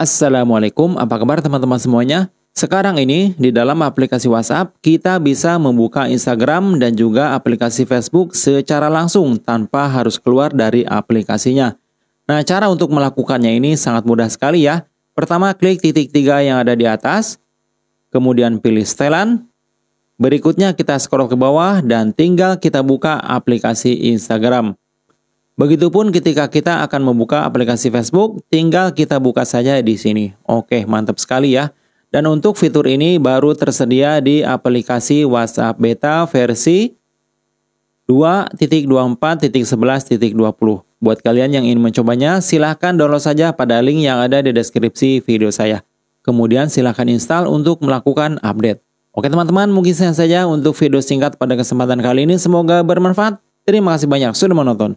Assalamualaikum, apa kabar teman-teman semuanya? Sekarang ini di dalam aplikasi WhatsApp kita bisa membuka Instagram dan juga aplikasi Facebook secara langsung tanpa harus keluar dari aplikasinya. Nah, cara untuk melakukannya ini sangat mudah sekali ya. Pertama, klik titik tiga yang ada di atas, kemudian pilih setelan. Berikutnya kita scroll ke bawah dan tinggal kita buka aplikasi Instagram. Begitupun ketika kita akan membuka aplikasi Facebook, tinggal kita buka saja di sini. Oke, mantap sekali ya. Dan untuk fitur ini baru tersedia di aplikasi WhatsApp Beta versi 2.24.11.20. Buat kalian yang ingin mencobanya, silahkan download saja pada link yang ada di deskripsi video saya. Kemudian silahkan install untuk melakukan update. Oke teman-teman, mungkin saya saja untuk video singkat pada kesempatan kali ini. Semoga bermanfaat. Terima kasih banyak sudah menonton.